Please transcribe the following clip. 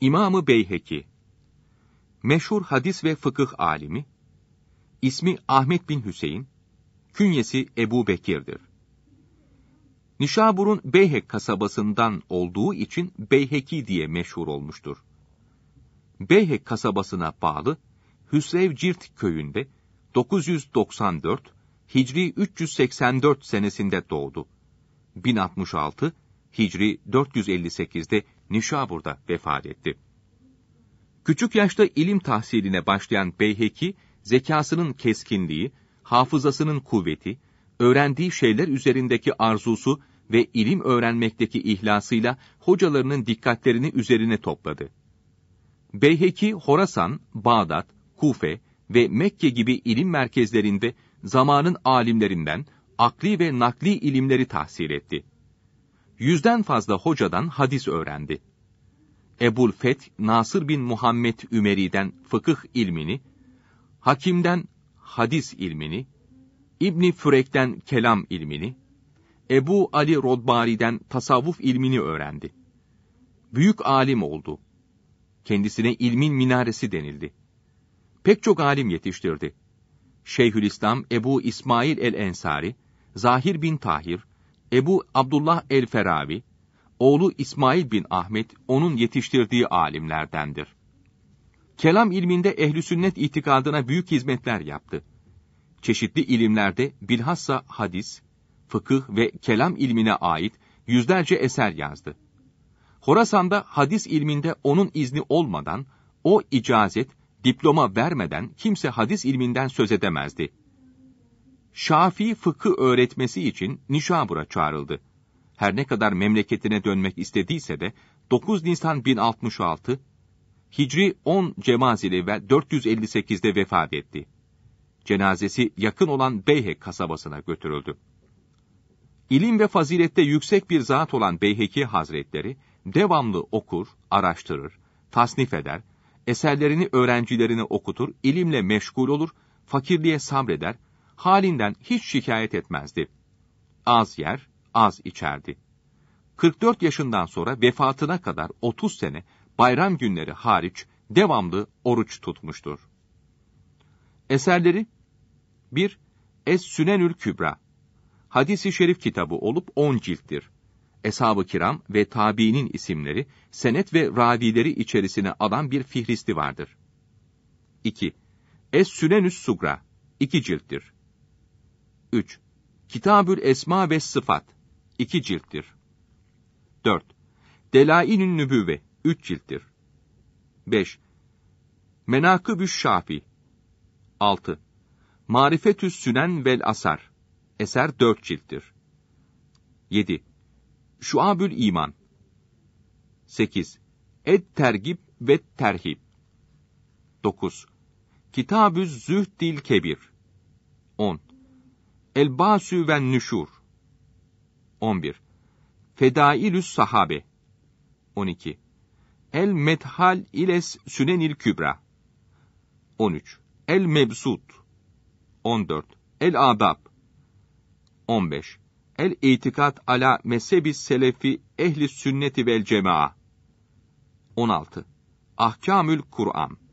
İmamı Beyheki, meşhur hadis ve fıkıh alimi, ismi Ahmet bin Hüseyin, künyesi Ebu Bekir'dir. Nişabur'un Beyhek kasabasından olduğu için Beyheki diye meşhur olmuştur. Beyhek kasabasına bağlı Hüsrev Cirt köyünde 994 Hicri 384 senesinde doğdu. 1066 Hicri 458'de Nişabur'da vefat etti. Küçük yaşta ilim tahsiline başlayan Beyheki, zekasının keskinliği, hafızasının kuvveti, öğrendiği şeyler üzerindeki arzusu ve ilim öğrenmekteki ihlasıyla hocalarının dikkatlerini üzerine topladı. Beyheki, Horasan, Bağdat, Kufe ve Mekke gibi ilim merkezlerinde zamanın alimlerinden akli ve nakli ilimleri tahsil etti yüzden fazla hocadan hadis öğrendi. Ebul Feth Nasır bin Muhammed Ümeri'den fıkıh ilmini, Hakim'den hadis ilmini, İbni Fürek'ten kelam ilmini, Ebu Ali Rodbari'den tasavvuf ilmini öğrendi. Büyük alim oldu. Kendisine ilmin minaresi denildi. Pek çok alim yetiştirdi. Şeyhülislam Ebu İsmail el-Ensari, Zahir bin Tahir, Ebu Abdullah el-Feravi, oğlu İsmail bin Ahmet, onun yetiştirdiği alimlerdendir. Kelam ilminde ehli sünnet itikadına büyük hizmetler yaptı. Çeşitli ilimlerde bilhassa hadis, fıkıh ve kelam ilmine ait yüzlerce eser yazdı. Horasan'da hadis ilminde onun izni olmadan, o icazet, diploma vermeden kimse hadis ilminden söz edemezdi. Şafii fıkı öğretmesi için Nişabur'a çağrıldı. Her ne kadar memleketine dönmek istediyse de 9 Nisan 1066, Hicri 10 Cemazili ve 458'de vefat etti. Cenazesi yakın olan Beyhek kasabasına götürüldü. İlim ve fazilette yüksek bir zat olan Beyheki Hazretleri, devamlı okur, araştırır, tasnif eder, eserlerini öğrencilerine okutur, ilimle meşgul olur, fakirliğe sabreder, halinden hiç şikayet etmezdi. Az yer, az içerdi. 44 yaşından sonra vefatına kadar 30 sene bayram günleri hariç devamlı oruç tutmuştur. Eserleri 1. Es-Sünenül Kübra Hadis-i Şerif kitabı olup 10 cilttir. Eshab-ı Kiram ve Tabiinin isimleri, senet ve ravileri içerisine alan bir fihristi vardır. 2. Es-Sünenüs Sugra 2 cilttir. 3. Kitabül Esma ve Sıfat 2 cilttir. 4. Delailün Nübüve 3 cilttir. 5. Menakıbü Şafi 6. Marifetü Sünen vel Asar eser 4 cilttir. 7. Şuabül İman 8. Ed Tergib ve Terhib 9. Kitabü Zühdil Kebir 10. Elbasü ve Nüşur 11. Fedailü Sahabe 12. El Methal İles Sünenil Kübra 13. El Mebsut 14. El Adab 15. El İtikat ala mezhebi selefi ehli sünneti vel Cema, 16. Ahkamül Kur'an